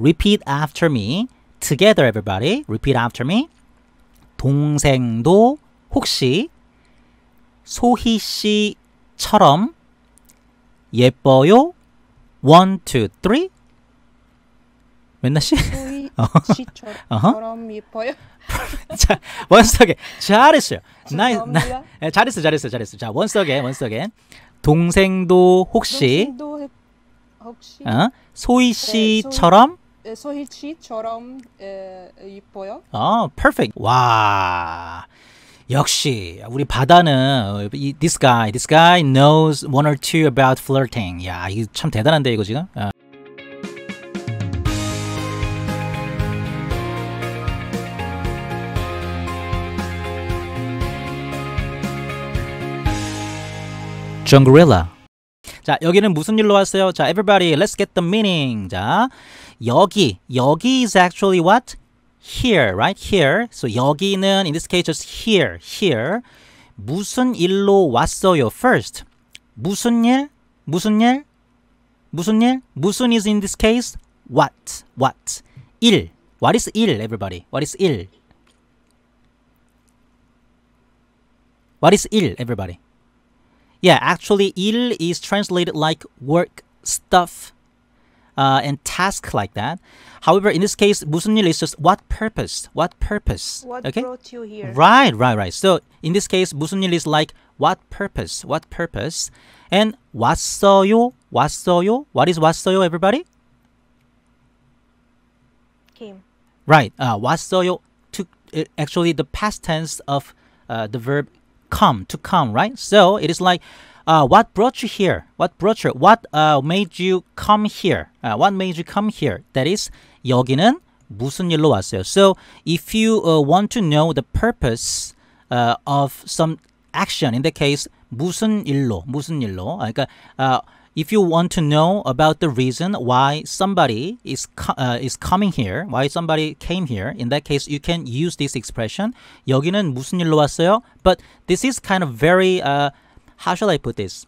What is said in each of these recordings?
repeat after me. together everybody. repeat after me. 동생도 혹시 소희 씨처럼 예뻐요? 1, 2, e 맨날 씨? 소희 어. 씨처럼 예뻐요? 자, 원스 어게 잘했어요. 나 나, 예, 잘했어, 잘했어, 잘했어. 자, 원스 어게 원스 어게 동생도 혹시, 동생도 혹시 어? 소희 네, 씨처럼 소희씨처럼 예뻐요. 아, perfect. 와. 역시 우리 바다는 이, this guy, this guy knows one or two about flirting. 야, 이게 참 대단한데 이거 지금. 아. 정그릴라 자, 여기는 무슨 일로 왔어요? 자, everybody, let's get the meaning. 자, 여기, 여기 is actually what? Here, right? Here. So 여기는 in this case just here, here. 무슨 일로 왔어요? First, 무슨 일? 무슨 일? 무슨 일? 무슨 is in this case? What? What? 일. What is 일, everybody? What is 일? What is 일, everybody? Yeah, actually, il is translated like work, stuff, uh, and task like that. However, in this case, 무슨 일 is just what purpose? What purpose? What okay? brought you here? Right, right, right. So in this case, 무슨 일 is like what purpose? What purpose? And 왔어요, 왔어요. What is 왔어요, everybody? Came. Right. Uh, 왔어요. Took. uh, actually, the past tense of uh, the verb come to come right so it is like uh, what brought you here what brought you what uh, made you come here uh, what made you come here that is 여기는 무슨 일로 왔어요 so if you uh, want to know the purpose uh, of some action in the case 무슨 일로 무슨 일로 그러니까 uh, if you want to know about the reason why somebody is uh, is coming here, why somebody came here, in that case you can use this expression. 여기는 무슨 일로 왔어요? But this is kind of very uh, how shall I put this?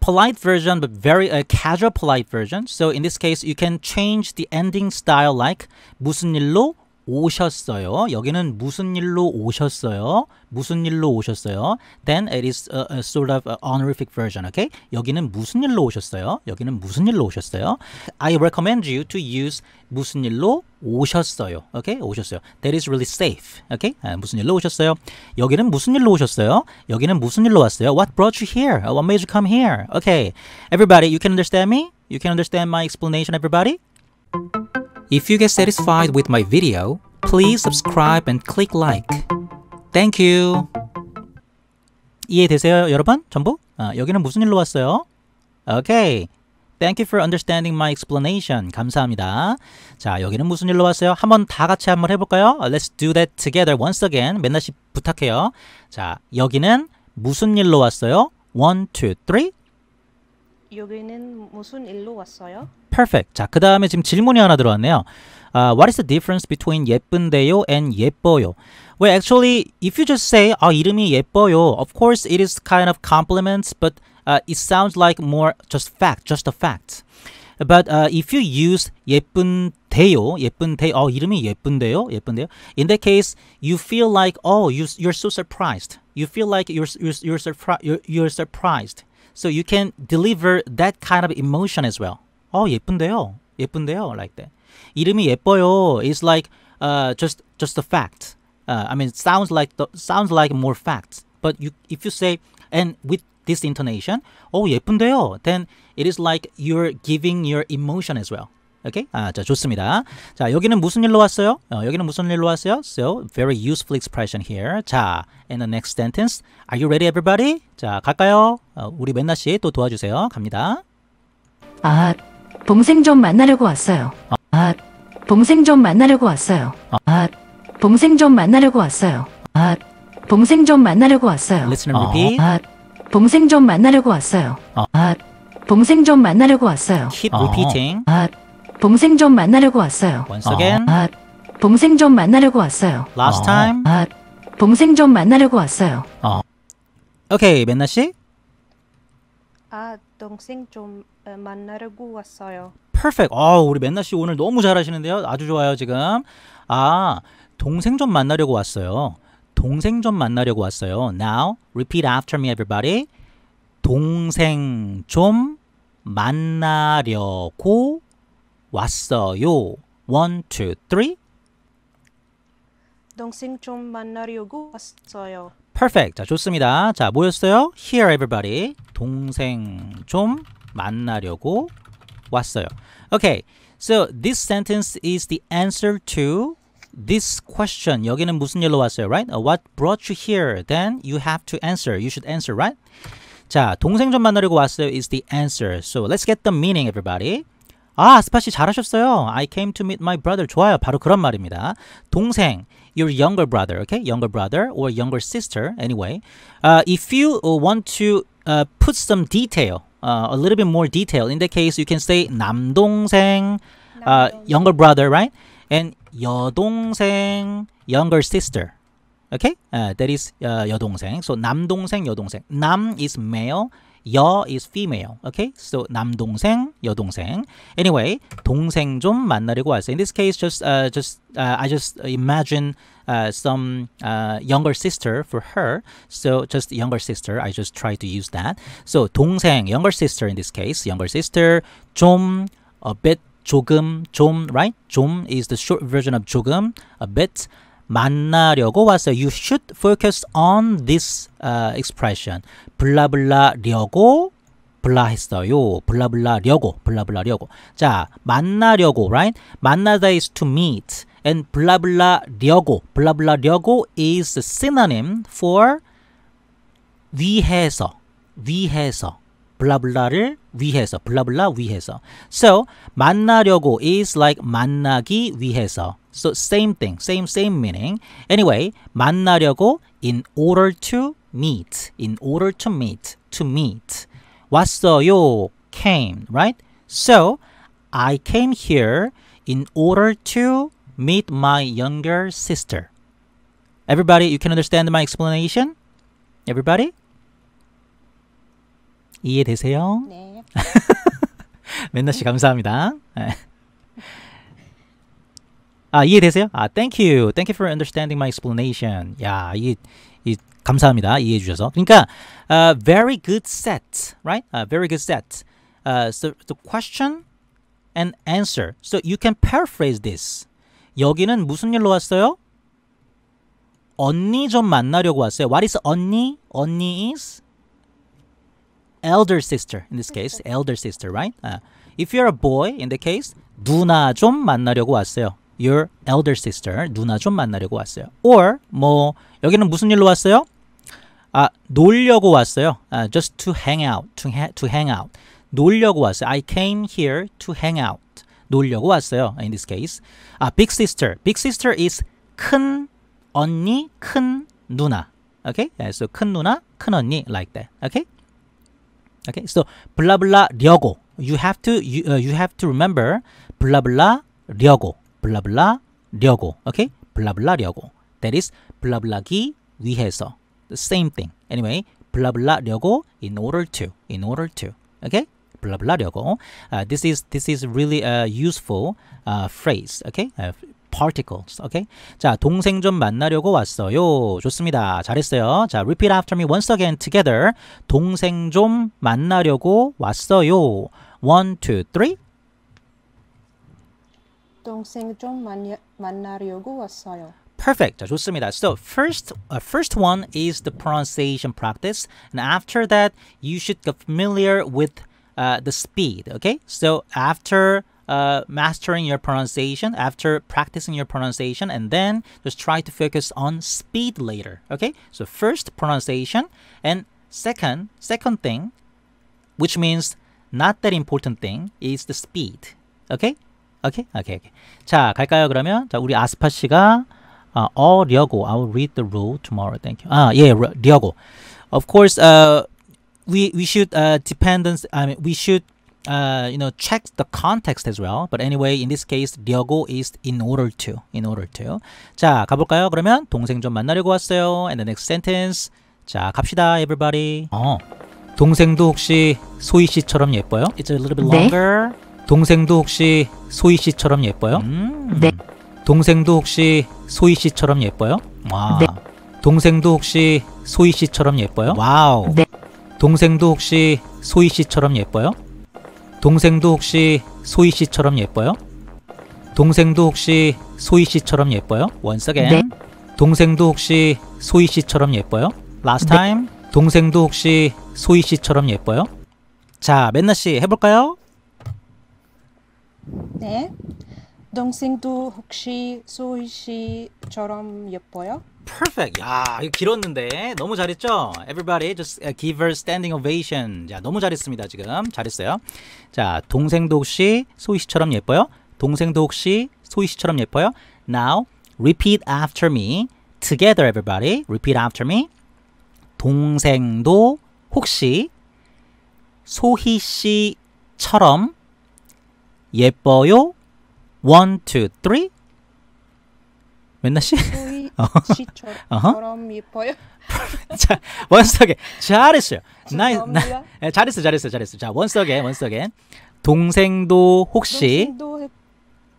Polite version, but very uh, casual polite version. So in this case, you can change the ending style like 무슨 일로 오셨어요. 여기는 무슨 일로 오셨어요? 무슨 일로 오셨어요? Then it is a, a sort of a honorific version. Okay? 여기는 무슨 일로 오셨어요? 여기는 무슨 일로 오셨어요? I recommend you to use 무슨 일로 오셨어요. Okay? 오셨어요. That is really safe. Okay? 아, 무슨 일로 오셨어요? 여기는 무슨 일로 오셨어요? 여기는 무슨 일로 왔어요? What brought you here? What made you come here? Okay. Everybody, you can understand me? You can understand my explanation, everybody? If you get satisfied with my video, please subscribe and click like. Thank you. 이해되세요, 여러분? 전부? 아, 여기는 무슨 일로 왔어요? Okay. Thank you for understanding my explanation. 감사합니다. 자, 여기는 무슨 일로 왔어요? 한번 다 같이 한번 해볼까요? Let's do that together once again. 맨날 부탁해요. 자, 여기는 무슨 일로 왔어요? One, two, three. 여기는 무슨 일로 왔어요? Perfect. 자, 그 다음에 지금 질문이 하나 들어왔네요. Uh, what is the difference between 예쁜데요 and 예뻐요? Well, actually, if you just say 아 이름이 예뻐요, of course it is kind of compliments, but uh, it sounds like more just fact, just a fact. But uh, if you use 예쁜데요, 예쁜데, 어 이름이 예쁜데요, 예쁜데요. In that case, you feel like oh, you, you're so surprised. You feel like you're you're you're, surpri- you're, you're surprised. So you can deliver that kind of emotion as well. 어 예쁜데요. 예쁜데요. like that. 이름이 예뻐요. It's like uh, just just a fact. Uh, I mean sounds like the, sounds like more facts. But you if you say and with this intonation, 어 예쁜데요. Then it is like you're giving your emotion as well. 오케이? Okay? 아, 자, 좋습니다. 자, 여기는 무슨 일로 왔어요? 어, 여기는 무슨 일로 왔어요? So, very useful expression here. 자, in the next sentence. Are you ready, everybody? 자, 갈까요? 어, 우리 맨나 씨또 도와주세요. 갑니다. 아, 봉생좀 만나려고 왔어요. 아, 동생 좀 만나려고 왔어요. 아, 동생 좀 만나려고 왔어요. 아, 동생 아, 좀 만나려고 왔어요. Listen and 아. repeat. 아, 동생 좀 만나려고 왔어요. 아, 동생 아, 좀 만나려고 왔어요. Keep repeating. 아, 동생 좀 만나려고 왔어요. Once again. 아, 동생 좀 만나려고 왔어요. Last time. 아, 동생 좀 만나려고 왔어요. 오케이, 맨나 씨. 아, 동생 좀 만나려고 왔어요. 퍼펙트. 아, 우리 맨나 씨 오늘 너무 잘하시는데요. 아주 좋아요, 지금. 아, 동생 좀 만나려고 왔어요. 동생 좀 만나려고 왔어요. Now repeat after me everybody. 동생 좀 만나려고 왔어요. One, two, three. 동생 좀 만나려고 왔어요. Perfect. 자, 좋습니다. 자, 모였어요? Here everybody. 동생 좀 만나려고 왔어요. Okay, so this sentence is the answer to this question. 여기는 무슨 일로 왔어요, right? Uh, what brought you here? Then you have to answer. You should answer, right? 자, 동생 좀 만나려고 왔어요 is the answer. So let's get the meaning, everybody. 아, 스파씨 잘하셨어요. I came to meet my brother. 좋아요. 바로 그런 말입니다. 동생, your younger brother, okay? Younger brother or younger sister, anyway. Uh, if you want to uh, put some detail uh, a little bit more detail. In that case, you can say 남동생, uh, younger brother, right? And 여동생, younger sister. Okay, uh, that is uh, 여동생. So 남동생, 여동생. 남 is male. 여 is female. Okay? So 남동생, 여동생. Anyway, 동생 좀 만나려고 왔어요. In this case, just uh, just uh, I just imagine uh, some uh, younger sister for her. So just younger sister. I just try to use that. So 동생, younger sister in this case, younger sister. 좀 a bit 조금 좀 right? 좀 is the short version of 조금 a bit. 만나려고 왔어요. You should focus on this uh, expression. 블라블라려고 블라 했어요. 블라블라려고 블라블라려고. 자, 만나려고, right? 만나다 is to meet. And 블라블라려고 블라블라려고 is synonym for 위해서 위해서 블라블라를 위해서 블라블라 위해서 so 만나려고 is like 만나기 위해서 so same thing same same meaning anyway 만나려고 in order to meet in order to meet to meet 왔어요 came right so I came here in order to meet my younger sister everybody you can understand my explanation everybody 이해되세요? 네. 맨나 씨 감사합니다. 아 이해되세요? 아 thank you, thank you for understanding my explanation. 야 이게 이, 감사합니다 이해해 주셔서. 그러니까 uh, very good set, right? Uh, very good set. Uh, so the question and answer. So you can paraphrase this. 여기는 무슨 일로 왔어요? 언니 좀 만나려고 왔어요. What is 언니? 언니 is elder sister in this case elder sister right uh, if you're a boy in the case 누나 좀 만나려고 왔어요 your elder sister 누나 좀 만나려고 왔어요 or 뭐 여기는 무슨 일로 왔어요 아 놀려고 왔어요 아, just to hang out to, ha, to hang out 놀려고 왔어요 I came here to hang out 놀려고 왔어요 in this case 아 big sister big sister is 큰 언니 큰 누나 okay yeah, so 큰 누나 큰 언니 like that okay okay so blah blah diogo you have to you, uh, you have to remember blah blah diogo blah blah diogo okay blah blah diogo that is blah blah기 위해서 the same thing anyway blah blah diogo in order to in order to okay blah blah diogo uh, this is this is really a useful uh, phrase okay uh, particles. Okay? 자, 동생 좀 만나려고 왔어요. 좋습니다. 잘했어요. 자, repeat after me once again together. 동생 좀 만나려고 왔어요. One, two, three. 동생 좀 만나, 만나려고 왔어요. Perfect. 자, 좋습니다. So first, uh, first one is the pronunciation practice, and after that, you should get familiar with uh, the speed. Okay. So after Uh, mastering your pronunciation, after practicing your pronunciation, and then just try to focus on speed later. Okay, so first pronunciation, and second, second thing, which means not that important thing is the speed. Okay, okay, okay, okay. 자 갈까요 그러면 자 우리 아스파 씨가 uh, 어려고 I will read the rule tomorrow. Thank you. 아 예, 려고. Of course, uh, we we should uh, dependence. I mean, we should uh, you know c h e c k the context as well. But anyway, in this case, 려고 is in order to, in order to. 자 가볼까요? 그러면 동생 좀 만나려고 왔어요. And the next sentence. 자 갑시다, everybody. 어, 동생도 혹시 소희 씨처럼 예뻐요? It's a little bit longer. 네. 동생도 혹시 소희 씨처럼 예뻐요? 음. 네. 동생도 혹시 소희 씨처럼 예뻐요? 와. 네. 동생도 혹시 소희 씨처럼 예뻐요? 와우. 네. 동생도 혹시 소희 씨처럼 예뻐요? 동생도 혹시 소희 씨처럼 예뻐요? 동생도 혹시 소희 씨처럼 예뻐요? Once again. 네. 동생도 혹시 소희 씨처럼 예뻐요? Last 네. time. 동생도 혹시 소희 씨처럼 예뻐요? 자, 맨나 씨 해볼까요? 네. 동생도 혹시 소희 씨처럼 예뻐요? perfect. 야, 이거 길었는데 너무 잘했죠? Everybody just give her standing ovation. 자, 너무 잘했습니다. 지금 잘했어요. 자, 동생도 혹시 소희 씨처럼 예뻐요? 동생도 혹시 소희 씨처럼 예뻐요? Now repeat after me. Together everybody. Repeat after me. 동생도 혹시 소희 씨처럼 예뻐요? 1 2 3 맨나 씨 시처럼 예뻐요. 자, 원석에 잘했어요. 나이, 나, 예, 잘했어, 잘했어, 잘했어. 자, 원석에 원석에 동생도 혹시 동생도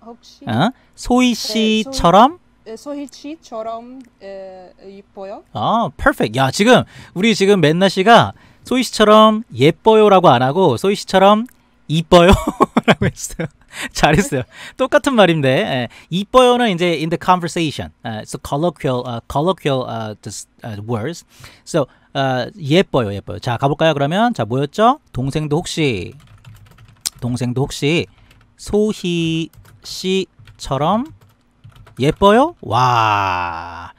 혹시 어? 네, 소희 예, 씨처럼 소희 예, 씨처럼 예뻐요. 아, p e r 야, 지금 우리 지금 맨나 씨가 소희 씨처럼 예뻐요라고 안 하고 소희 씨처럼 이뻐요라고 했어요. 잘했어요. 똑같은 말인데 예, 이뻐요는 이제 in the conversation, uh, so colloquial, uh, colloquial uh, just, uh, words. So uh, 예뻐요, 예뻐요. 자 가볼까요? 그러면 자 뭐였죠? 동생도 혹시 동생도 혹시 소희 씨처럼 예뻐요? 와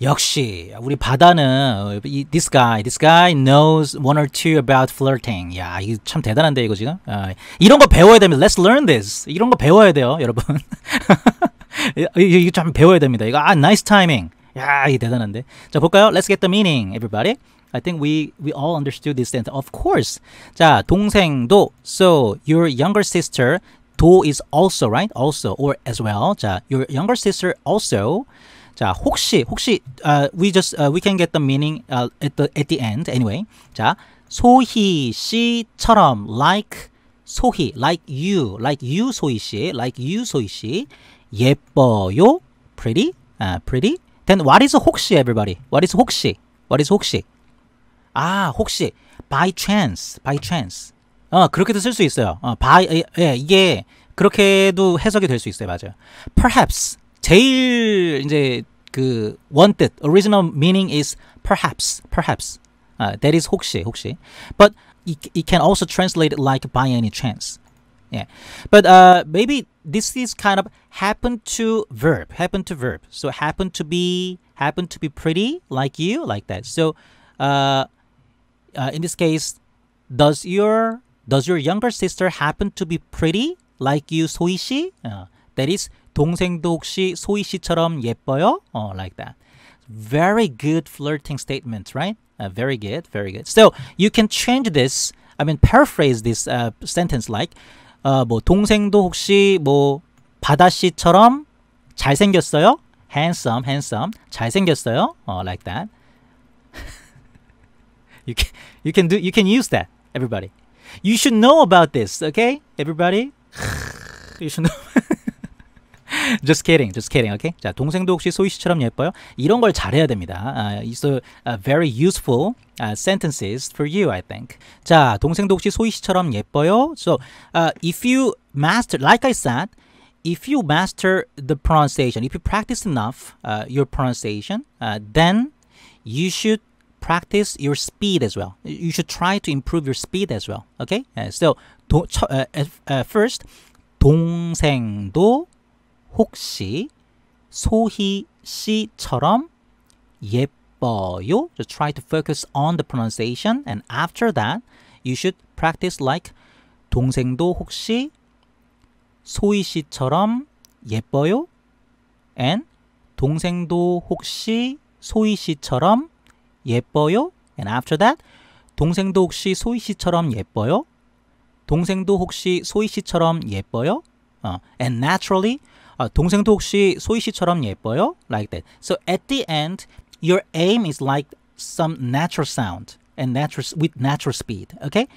역시 우리 바다는 이 this guy, this guy knows one or two about flirting. 야, 이게 참 대단한데 이거 지금. 어, 이런 거 배워야 됩니다. Let's learn this. 이런 거 배워야 돼요, 여러분. 이거 참 배워야 됩니다. 이거 아, nice timing. 야, 이 대단한데. 자, 볼까요? Let's get the meaning, everybody. I think we we all understood this sentence. Of course. 자, 동생도 so your younger sister do is also, right? Also or as well. 자, your younger sister also 자, 혹시 혹시 uh, we just uh, we can get the meaning uh, at the at the end anyway. 자, 소희 씨처럼 like 소희 like you like you 소희 씨 like you 소희 씨 예뻐요 pretty uh, pretty then what is 혹시 everybody what is 혹시 what is 혹시 아 혹시 by chance by chance 어 그렇게도 쓸 수 있어요 어 by 예, 예 이게 그렇게도 해석이 될 수 있어요 맞아요 perhaps 제일 이제 그 원뜻 original meaning is perhaps perhaps uh, that is 혹시 혹시 but it, it can also translate like by any chance yeah but uh maybe this is kind of happen to verb happen to verb so happen to be happen to be pretty like you like that so uh, uh in this case does your does your younger sister happen to be pretty like you soishi uh, that is 동생도 혹시 소희 씨처럼 예뻐요? 어, like that. Very good flirting statement, right? Uh, very good, very good. So you can change this. I mean, paraphrase this uh, sentence like uh, 뭐 동생도 혹시 뭐 바다 씨처럼 잘생겼어요? Handsome, handsome. 잘생겼어요? 어, like that. you can you can do you can use that, everybody. You should know about this, okay, everybody. you should know. just kidding, just kidding. Okay. 자, 동생도 혹시 소희 씨처럼 예뻐요? 이런 걸 잘해야 됩니다. Uh, so a very useful uh, sentences for you, I think. 자, 동생도 혹시 소희 씨처럼 예뻐요? So uh, if you master, like I said. If you master the pronunciation, if you practice enough uh, your pronunciation, uh, then you should practice your speed as well. You should try to improve your speed as well. Okay? Uh, so, do, uh, uh, first, 동생도 혹시 소희 씨처럼 예뻐요. Just try to focus on the pronunciation and after that you should practice like 동생도 혹시 소희 씨처럼 예뻐요? and 동생도 혹시 소희 씨처럼 예뻐요? and after that 동생도 혹시 소희 씨처럼 예뻐요? 동생도 혹시 소희 씨처럼 예뻐요? Uh, and naturally 아, 동생도 혹시 소희 씨처럼 예뻐요? Like that. So at the end, your aim is like some natural sound and natural with natural speed. Okay.